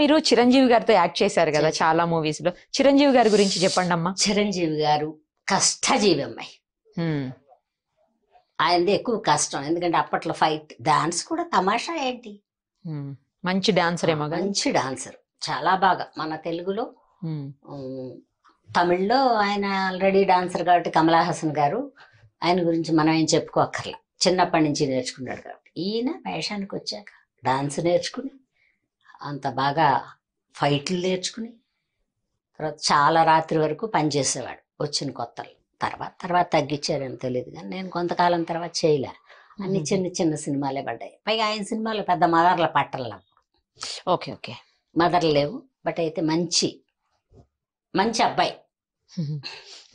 మీరు చిరంజీవి గారితో యాక్ట్ చేశారు కదా చాలా మూవీస్ లో చిరంజీవి గారి గురించి చెప్పండి అమ్మా చిరంజీవి గారు కష్టజీవి అమ్మాయి ఆయనది ఎక్కువ కష్టం ఎందుకంటే అప్పట్లో ఫైట్ డాన్స్ కూడా తమాషా ఏంటి మంచి డాన్సర్ ఏమో మంచి డాన్సర్ చాలా బాగా మన తెలుగులో తమిళ్లో ఆయన ఆల్రెడీ డాన్సర్ కాబట్టి కమలా హాసన్ గారు ఆయన గురించి మనం ఏం చెప్పుకోక్కర్లా చిన్నప్పటి నుంచి నేర్చుకున్నాడు కాబట్టి ఈయన వేషానికి వచ్చాక డాన్స్ నేర్చుకుని అంత బాగా ఫైట్లు నేర్చుకుని తర్వాత చాలా రాత్రి వరకు పనిచేసేవాడు వచ్చిన కొత్తలు తర్వాత తర్వాత తగ్గించారని తెలియదు కానీ నేను కొంతకాలం తర్వాత చేయలే అన్ని చిన్న చిన్న సినిమాలే పడ్డాయి పైగా ఆయన సినిమాలు పెద్ద మదర్ల పట్టలు ఓకే ఓకే మదర్లు లేవు బట్ అయితే మంచి మంచి అబ్బాయి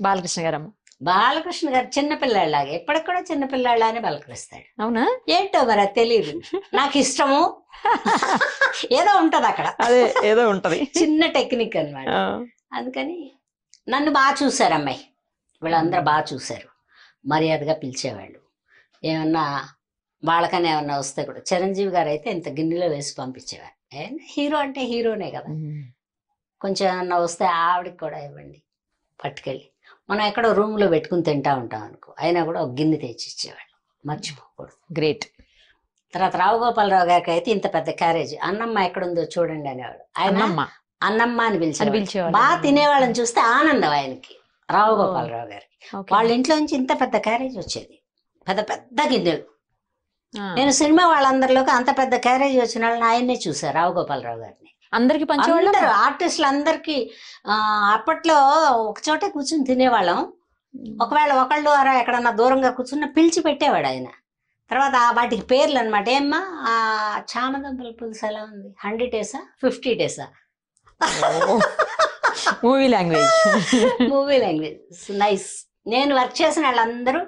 బాలకృష్ణ గారమ్మ బాలకృష్ణ గారు చిన్నపిల్లాడిలాగా ఎప్పటికూడా చిన్నపిల్లాడిలానే బలకరిస్తాడు అవునా ఏంటో మరి తెలియదు నాకు ఇష్టము ఏదో ఉంటది అక్కడ ఏదో ఉంటది చిన్న టెక్నిక్ అనమాట అందుకని నన్ను బాగా చూసారు అమ్మాయి వీళ్ళందరూ బాగా చూశారు మర్యాదగా పిలిచేవాళ్ళు ఏమన్నా వాళ్ళకనే ఏమన్నా వస్తే కూడా చిరంజీవి గారు అయితే ఇంత గిన్నెలో వేసి పంపించేవారు హీరో అంటే హీరోనే కదా కొంచెం ఏమన్నా వస్తే ఆవిడకి కూడా ఇవ్వండి పట్టుకెళ్ళి మనం ఎక్కడో రూమ్లో పెట్టుకుని తింటా ఉంటాం అనుకో అయినా కూడా ఒక గిన్నె తెచ్చి ఇచ్చేవాడు మర్చిపోకూడదు గ్రేట్ తర్వాత రావుగోపాలరావు గారికి అయితే ఇంత పెద్ద క్యారేజ్ అన్నమ్మ ఎక్కడుందో చూడండి అనేవాడు ఆయన అన్నమ్మ అని పిలిచేవాడు బాగా తినేవాళ్ళని చూస్తే ఆనందం ఆయనకి రావుగోపాలరావు గారికి వాళ్ళ ఇంట్లో నుంచి ఇంత పెద్ద క్యారేజ్ వచ్చేది పెద్ద పెద్ద గిన్నెలు నేను సినిమా వాళ్ళందరిలోకి అంత పెద్ద క్యారేజ్ వచ్చిన వాళ్ళని ఆయన్నే రావు రావుగోపాలరావు గారిని అందరికి పంచేవాళ్ళు ఆర్టిస్టులు అందరికి అప్పట్లో ఒక చోటే కూర్చుని తినేవాళ్ళం ఒకవేళ ఒకళ్ళు ఎక్కడన్నా దూరంగా కూర్చున్న పిలిచి పెట్టేవాడు ఆయన తర్వాత వాటికి పేర్లు అనమాట ఏమ్మా ఆ చామదంపల పులుసు ఎలా ఉంది హండ్రెడ్ డేసా ఫిఫ్టీ డేసా movie language movie language nice నేను వర్క్ చేసిన వాళ్ళందరూ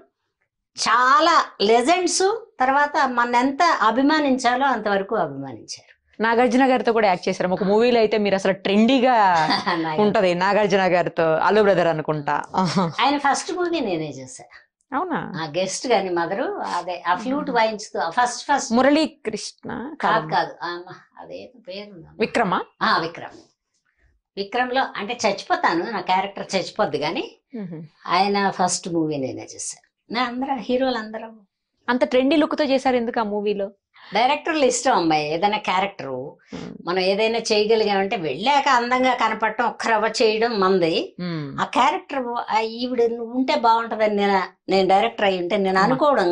చాలా లెజెండ్స్ తర్వాత మన ఎంత అభిమానించాలో అంతవరకు అభిమానించారు నాగార్జున గారితో కూడా యాక్ట్ చేశారు ఒక మూవీలో అయితే మీరు అసలు ట్రెండీగా ఉంటది నాగార్జున గారితో అల్లు బ్రదర్ అనుకుంటా ఆయన ఫస్ట్ మూవీ నేనే చేశా అవునా ఆ గెస్ట్ గాని మదరు అదే ఆ ఫ్లూట్ వాయించుతూ ఫస్ట్ ఫస్ట్ మురళీ కృష్ణ కాదు కాదు అదే పేరు విక్రమ విక్రమ్ విక్రమ్ లో అంటే చచ్చిపోతాను నా క్యారెక్టర్ చచ్చిపోద్ది కానీ ఆయన ఫస్ట్ మూవీ నేనే చేశాను నా అందరూ హీరోలు అందరూ అంత ట్రెండీ లుక్ తో చేశారు ఎందుకు ఆ మూవీలో డైరెక్టర్లు ఇష్టం అమ్మాయి ఏదైనా క్యారెక్టర్ మనం ఏదైనా చేయగలిగామంటే వెళ్ళాక అందంగా కనపడటం ఒక్క రవ్వ చేయడం మంది ఆ క్యారెక్టర్ ఈవిడ ఉంటే బాగుంటదని నేను నేను డైరెక్టర్ అయి ఉంటే నేను అనుకోవడం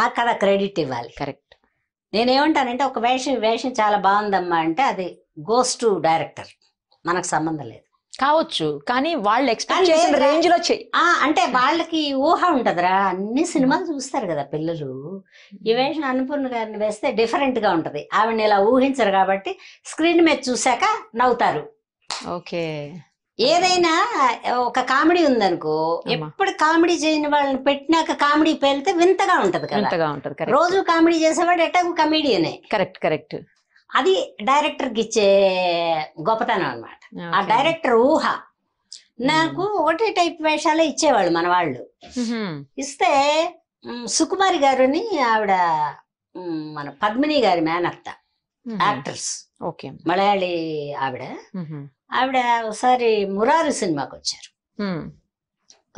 నాకు కదా క్రెడిట్ ఇవ్వాలి కరెక్ట్ నేనేమంటానంటే ఒక వేషం వేషం చాలా బాగుందమ్మా అంటే అది గోస్ టు డైరెక్టర్ మనకు సంబంధం లేదు కావచ్చు కానీ వాళ్ళు ఎక్స్పెక్ట్ చేసిన రేంజ్ లో అంటే వాళ్ళకి ఊహ ఉంటదిరా అన్ని సినిమాలు చూస్తారు కదా పిల్లలు ఈవేష్ అన్నపూర్ణ గారిని వేస్తే డిఫరెంట్ గా ఉంటది ఆవిడని ఇలా ఊహించరు కాబట్టి స్క్రీన్ మీద చూశాక నవ్వుతారు ఓకే ఏదైనా ఒక కామెడీ ఉందనుకో ఎప్పుడు కామెడీ చేయని వాళ్ళని పెట్టినాక కామెడీ పేలితే వింతగా ఉంటది వింతగా ఉంటది రోజు కామెడీ చేసేవాడు ఎటాకు కమెడియనే కరెక్ట్ కరెక్ట్ అది డైరెక్టర్ కి ఇచ్చే గొప్పతనం అనమాట ఆ డైరెక్టర్ ఊహ నాకు ఒకటే టైప్ వేషాలే ఇచ్చేవాళ్ళు మన వాళ్ళు ఇస్తే సుకుమారి గారుని ఆవిడ మన పద్మిని గారి మేనత్త యాక్టర్స్ ఓకే మలయాళీ ఆవిడ ఆవిడ ఒకసారి మురారు సినిమాకి వచ్చారు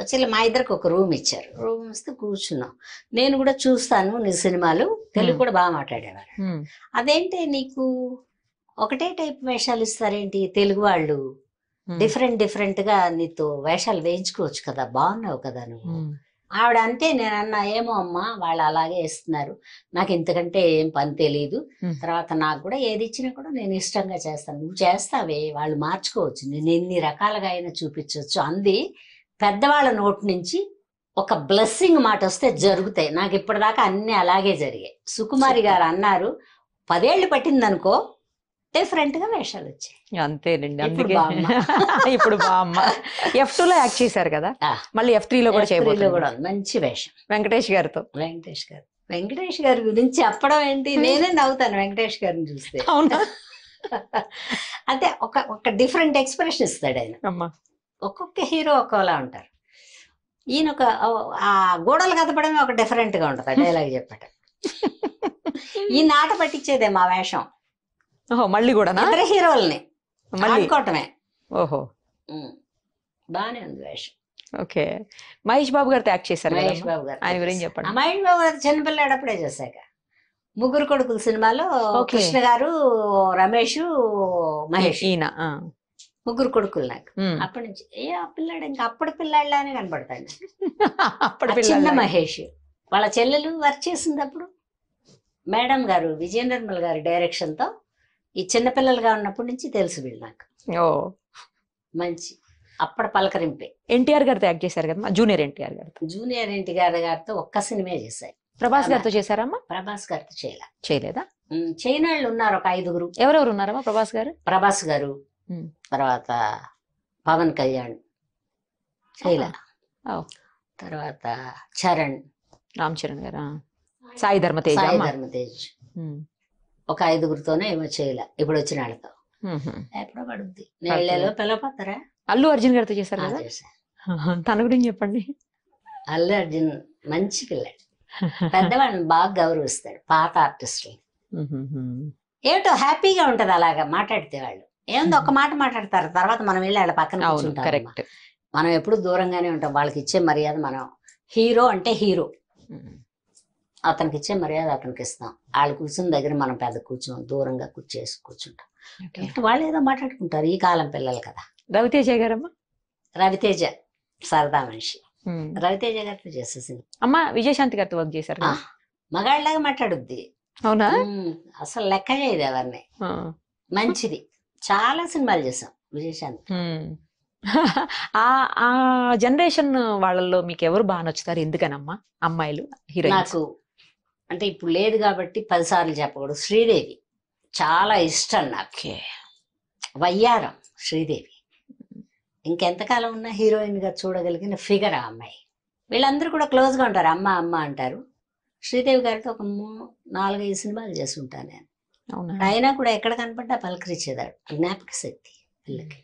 వచ్చి మా ఇద్దరికి ఒక రూమ్ ఇచ్చారు రూమ్ ఇస్తే కూర్చున్నాం నేను కూడా చూస్తాను నీ సినిమాలు తెలుగు కూడా బాగా మాట్లాడేవారు అదేంటి నీకు ఒకటే టైప్ వేషాలు ఇస్తారేంటి తెలుగు వాళ్ళు డిఫరెంట్ డిఫరెంట్ గా నీతో వేషాలు వేయించుకోవచ్చు కదా బాగున్నావు కదా నువ్వు ఆవిడ అంతే నేను అన్న ఏమో అమ్మా వాళ్ళు అలాగే ఇస్తున్నారు నాకు ఇంతకంటే ఏం పని తెలియదు తర్వాత నాకు కూడా ఏది ఇచ్చినా కూడా నేను ఇష్టంగా చేస్తాను నువ్వు చేస్తావే వాళ్ళు మార్చుకోవచ్చు నేను ఎన్ని రకాలుగా అయినా చూపించవచ్చు అంది పెద్దవాళ్ళ నోటి నుంచి ఒక బ్లెస్సింగ్ మాట వస్తే జరుగుతాయి నాకు ఇప్పటిదాకా అన్ని అలాగే జరిగాయి సుకుమారి గారు అన్నారు పదేళ్ళు పట్టిందనుకో డిఫరెంట్ గా వేషాలు వచ్చాయి అంతేనండి అందుకే ఇప్పుడు బామ్మ ఎఫ్ టూ లో యాక్ట్ చేశారు కదా మళ్ళీ ఎఫ్ త్రీ లో కూడా చేయబోతున్నారు కూడా మంచి వేషం వెంకటేష్ గారితో వెంకటేష్ గారు వెంకటేష్ గారి గురించి చెప్పడం ఏంటి hmm. నేనే నవ్వుతాను వెంకటేష్ గారిని చూస్తే అవునా అంటే ఒక ఒక డిఫరెంట్ ఎక్స్ప్రెషన్ ఇస్తాడు ఆయన ఒక్కొక్క హీరో ఒక్కోలా ఉంటారు ఈయన ఒక ఆ గోడలు కదపడమే ఒక డిఫరెంట్ గా ఉంటుంది డైలాగ్ చెప్పట ఈ నాట పట్టించేదే మా వేషం ఓహో మళ్ళీ కూడా ఇద్దరు హీరోల్ని మళ్ళీ కోటమే ఓహో బాగానే ఉంది వేషం ఓకే మహేష్ బాబు గారు యాక్ట్ చేశారు మహేష్ బాబు గారు ఆయన గురించి చెప్పండి మహేష్ బాబు గారు చిన్నపిల్లాడప్పుడే చేశాక ముగ్గురు కొడుకులు సినిమాలో కృష్ణ గారు రమేష్ మహేష్ ఈయన ముగ్గురు కొడుకులు నాకు అప్పటి నుంచి ఏ ఆ పిల్లాడు ఇంకా అప్పటి పిల్లాడిలానే కనబడతాడు అప్పటి చిన్న మహేష్ వాళ్ళ చెల్లెలు వర్క్ చేసింది అప్పుడు మేడం గారు విజయ నిర్మల్ గారి డైరెక్షన్తో ఈ చిన్నపిల్లలుగా ఉన్నప్పటి నుంచి తెలుసు వీళ్ళు నాకు ఓ మంచి అప్పటి పలకరింపే ఎన్టీఆర్ గారితో యాక్ట్ చేశారు కదా జూనియర్ ఎన్టీఆర్ గారు జూనియర్ ఎన్టీఆర్ గారితో ఒక్క సినిమా చేశాయి ప్రభాస్ గారితో చేశారమ్మా ప్రభాస్ గారితో చేయలే చేయలేదా చైనా వాళ్ళు ఉన్నారు ఒక ఐదుగురు ఎవరెవరు ఉన్నారమ్మా ప్రభాస్ గారు ప్రభాస్ గారు తర్వాత పవన్ కళ్యాణ్ చేయలే తర్వాత చరణ్ రామ్ చరణ్ గారు సాయి ధర్మ సాయి ధర్మతేజ్ ఒక ఐదుగురితోనే ఏమో చేయలే ఇప్పుడు వచ్చిన వాళ్ళతో ఎప్పుడో పడుద్ది పిలవపోతారా అల్లు అర్జున్ గారితో చేశారు తన గురించి చెప్పండి అల్లు అర్జున్ మంచి పిల్లాడు పెద్దవాడిని బాగా గౌరవిస్తాడు పాత ఆర్టిస్టులు ఏమిటో హ్యాపీగా ఉంటది అలాగా మాట్లాడితే వాళ్ళు ఏముంది ఒక మాట మాట్లాడతారు తర్వాత మనం వెళ్ళి వాళ్ళ పక్కన మనం ఎప్పుడు దూరంగానే ఉంటాం వాళ్ళకి ఇచ్చే మర్యాద మనం హీరో అంటే హీరో అతనికి ఇచ్చే మర్యాద అతనికి ఇస్తాం వాళ్ళు కూర్చుని దగ్గర మనం పెద్ద కూర్చోం దూరంగా కూర్చేసి కూర్చుంటాం వాళ్ళు ఏదో మాట్లాడుకుంటారు ఈ కాలం పిల్లలు కదా రవితేజ గారమ్మా రవితేజ సరదా మనిషి రవితేజ గారితో చేసేసింది అమ్మ విజయశాంతి గారితో వర్క్ చేశారు మగాళ్ళలాగా మాట్లాడుద్ది అవునా అసలు లెక్క చేయదు ఎవరిని మంచిది చాలా సినిమాలు చేసాం విజయశాంతి ఆ జనరేషన్ వాళ్ళల్లో మీకు ఎవరు బాగా నచ్చుతారు ఎందుకనమ్మా అమ్మాయిలు హీరో నాకు అంటే ఇప్పుడు లేదు కాబట్టి పదిసార్లు చెప్పకూడదు శ్రీదేవి చాలా ఇష్టం నాకు వయ్యారం శ్రీదేవి ఇంకెంతకాలం ఉన్నా హీరోయిన్గా చూడగలిగిన ఫిగర్ ఆ అమ్మాయి వీళ్ళందరూ కూడా క్లోజ్గా ఉంటారు అమ్మ అమ్మ అంటారు శ్రీదేవి గారితో ఒక మూ నాలుగైదు సినిమాలు చేస్తుంటాను నేను అయినా కూడా ఎక్కడ కనపడ్డా పలకరించేదాడు జ్ఞాపక శక్తి పిల్లకి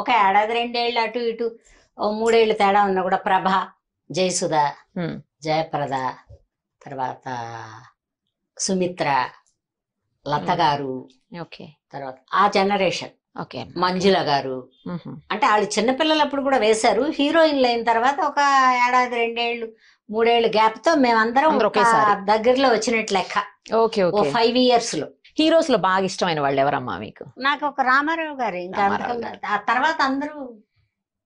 ఒక ఏడాది రెండేళ్ళు అటు ఇటు ఓ మూడేళ్ళు తేడా ఉన్నా కూడా ప్రభ జయసుధ జయప్రద తర్వాత సుమిత్ర లత గారు ఓకే తర్వాత ఆ జనరేషన్ ఓకే మంజుల గారు అంటే వాళ్ళు చిన్నపిల్లలప్పుడు కూడా వేశారు హీరోయిన్లు అయిన తర్వాత ఒక ఏడాది రెండేళ్లు మూడేళ్లు గ్యాప్ తో మేమందరం దగ్గరలో వచ్చినట్లు లెక్క ఓకే ఓ ఫైవ్ ఇయర్స్ లో హీరోస్ లో బాగా ఇష్టమైన వాళ్ళు ఎవరమ్మా మీకు నాకు ఒక రామారావు గారు ఇంకా ఆ తర్వాత అందరూ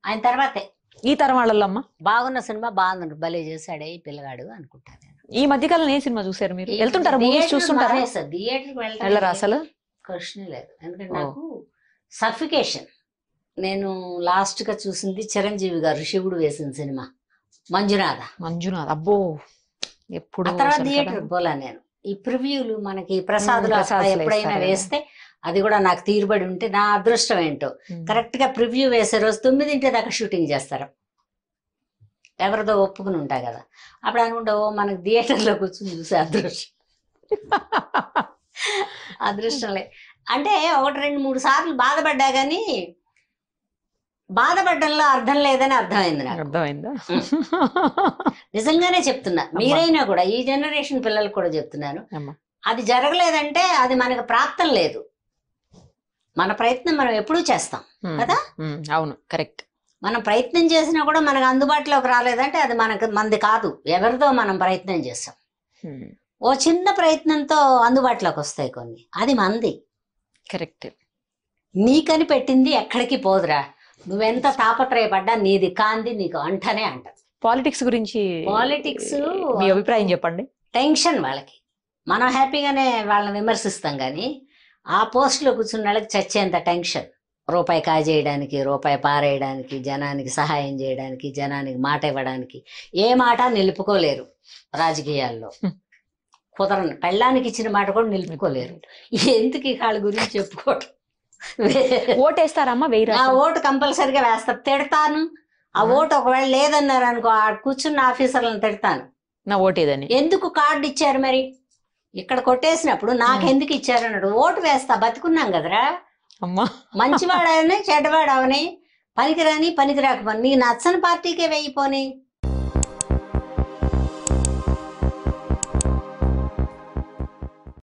ఆయన తర్వాతే ఈ తరం వాళ్ళల్లో బాగున్న సినిమా బాగుంది బలే చేశాడే ఈ పిల్లగాడు అనుకుంటాను ఈ కాలం ఏ సినిమా చూసారు మీరు వెళ్తుంటారు మూవీస్ చూస్తుంటారా వెళ్ళరా అసలు కృష్ణ లేదు ఎందుకంటే నాకు సఫికేషన్ నేను లాస్ట్ గా చూసింది చిరంజీవి గారు శివుడు వేసిన సినిమా మంజునాథ మంజునాథ అబ్బో ఎప్పుడు తర్వాత థియేటర్ పోలా నేను ఈ ప్రివ్యూలు మనకి ప్రసాదులు ఎప్పుడైనా వేస్తే అది కూడా నాకు తీరుబడి ఉంటే నా అదృష్టం ఏంటో కరెక్ట్ గా ప్రివ్యూ వేసే రోజు తొమ్మిదింటి దాకా షూటింగ్ చేస్తారు ఎవరిదో ఒప్పుకుని ఉంటాయి కదా అప్పుడు అనుకుంటా ఓ మనకు థియేటర్లో కూర్చొని చూసే అదృష్టం అదృష్టంలే అంటే ఒకటి రెండు మూడు సార్లు బాధపడ్డా కానీ బాధపడ్డంలో అర్థం లేదని అర్థమైంది నాకు అర్థమైందా నిజంగానే చెప్తున్నా మీరైనా కూడా ఈ జనరేషన్ పిల్లలకు కూడా చెప్తున్నాను అది జరగలేదంటే అది మనకు ప్రాప్తం లేదు మన ప్రయత్నం మనం ఎప్పుడూ చేస్తాం కదా అవును కరెక్ట్ మనం ప్రయత్నం చేసినా కూడా మనకు అందుబాటులోకి రాలేదంటే అది మనకు మంది కాదు ఎవరితో మనం ప్రయత్నం చేస్తాం ఓ చిన్న ప్రయత్నంతో అందుబాటులోకి వస్తాయి కొన్ని అది మంది కరెక్ట్ నీకని పెట్టింది ఎక్కడికి పోదురా నువ్వెంత తాపత్రయపడ్డా నీది కాంది నీకు అంటనే అంట పాలిటిక్స్ గురించి పాలిటిక్స్ మీ అభిప్రాయం చెప్పండి టెన్షన్ వాళ్ళకి మనం హ్యాపీగానే వాళ్ళని విమర్శిస్తాం కానీ ఆ పోస్ట్లో కూర్చున్న వాళ్ళకి చచ్చేంత టెన్షన్ రూపాయి కాజేయడానికి రూపాయి పారేయడానికి జనానికి సహాయం చేయడానికి జనానికి మాట ఇవ్వడానికి ఏ మాట నిలుపుకోలేరు రాజకీయాల్లో కుదరని పెళ్ళానికి ఇచ్చిన మాట కూడా నిలుపుకోలేరు ఎందుకు ఈ కాళ్ళ గురించి చెప్పుకోవటం ఓటేస్తారమ్మా వేయరా ఆ ఓటు కంపల్సరిగా వేస్తారు తిడతాను ఆ ఓటు ఒకవేళ లేదన్నారు అనుకో ఆ కూర్చున్న ఆఫీసర్లను తిడతాను నా ఓటేదని ఎందుకు కార్డు ఇచ్చారు మరి ఇక్కడ కొట్టేసినప్పుడు నాకెందుకు ఇచ్చారు అన్నాడు ఓటు వేస్తా బతుకున్నాం కదరా మంచివాడని చెడ్డవాడవని పనికిరాని పనికిరాకపోని నీకు నచ్చని పార్టీకే వెయ్యిపోని